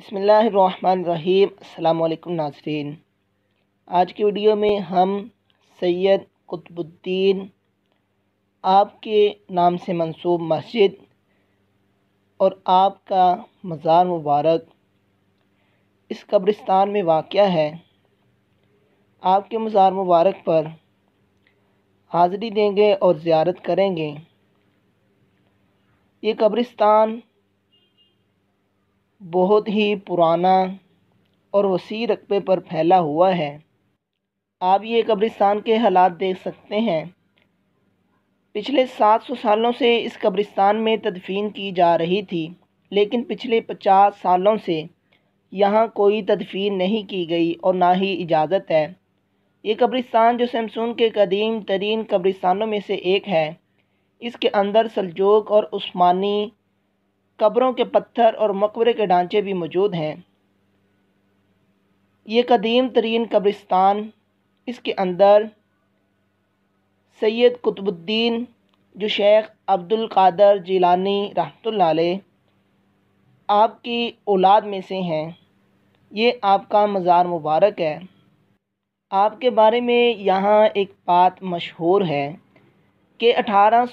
बसमीम अल्लाम नाजरीन आज की वीडियो में हम सैयद कुतुबुद्दीन आपके नाम से मंसूब मस्जिद और आपका मज़ार मुबारक इस कब्रिस्तान में वाक़ है आपके मज़ार मुबारक पर हाज़री देंगे और ज़्यारत करेंगे ये कब्रिस्तान बहुत ही पुराना और वसी रकबे पर फैला हुआ है आप ये कब्रिस्तान के हालात देख सकते हैं पिछले 700 सालों से इस कब्रिस्तान में तदफीन की जा रही थी लेकिन पिछले 50 सालों से यहाँ कोई तदफीन नहीं की गई और ना ही इजाज़त है ये कब्रिस्तान जो सैमसून के कदीम तरीन कब्रिस्तानों में से एक है इसके अंदर सलजोक और उस्मानी कब्रों के पत्थर और मकबरे के ढांचे भी मौजूद हैं ये कदीम तरीन कब्रिस्तान इसके अंदर सैयद कुतुबुद्दीन जो शेख अब्दुल कादर जिलानी रहमत आपकी औलाद में से हैं ये आपका मज़ार मुबारक है आपके बारे में यहाँ एक बात मशहूर है कि अठारह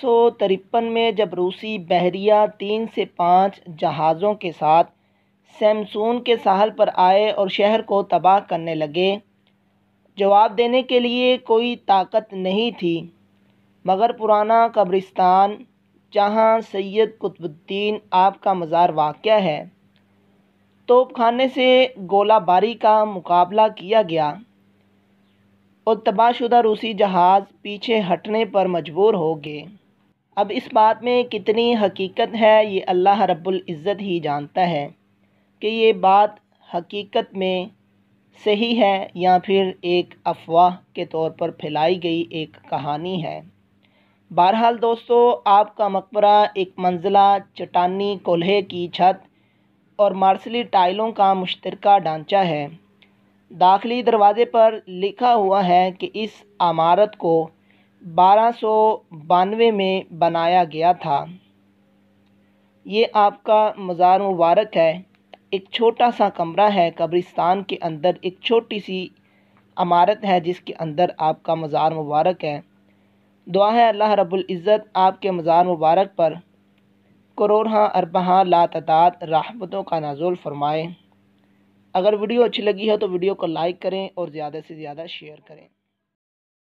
में जब रूसी बहरिया तीन से पाँच जहाज़ों के साथ सैमसून के साहल पर आए और शहर को तबाह करने लगे जवाब देने के लिए कोई ताकत नहीं थी मगर पुराना कब्रिस्तान जहाँ सैयद कुतुबुद्दीन आपका मज़ार वाक़ है तोपखाने से गोलाबारी का मुकाबला किया गया और तबाहशुदा रूसी जहाज़ पीछे हटने पर मजबूर हो गए अब इस बात में कितनी हकीकत है ये अल्लाह रब्बुल इज़्ज़त ही जानता है कि ये बात हकीकत में सही है या फिर एक अफवाह के तौर पर फैलाई गई एक कहानी है बहरहाल दोस्तों आपका मकबरा एक मंजिला चटानी कोल्हे की छत और मार्सली टाइलों का मुश्तरका ढांचा है दाखिली दरवाजे पर लिखा हुआ है कि इस इमारत को बारह सौ बानवे में बनाया गया था ये आपका मज़ार मुबारक है एक छोटा सा कमरा है कब्रिस्तान के अंदर एक छोटी सी इमारत है जिसके अंदर आपका मज़ार मुबारक है दुआ है अल्लाह रब्बुल इज़्ज़त आपके मज़ार मुबारक पर करोरहा अरबहाँ लातदाद राहमतों का नाजुल फरमाए अगर वीडियो अच्छी लगी हो तो वीडियो को लाइक करें और ज़्यादा से ज़्यादा शेयर करें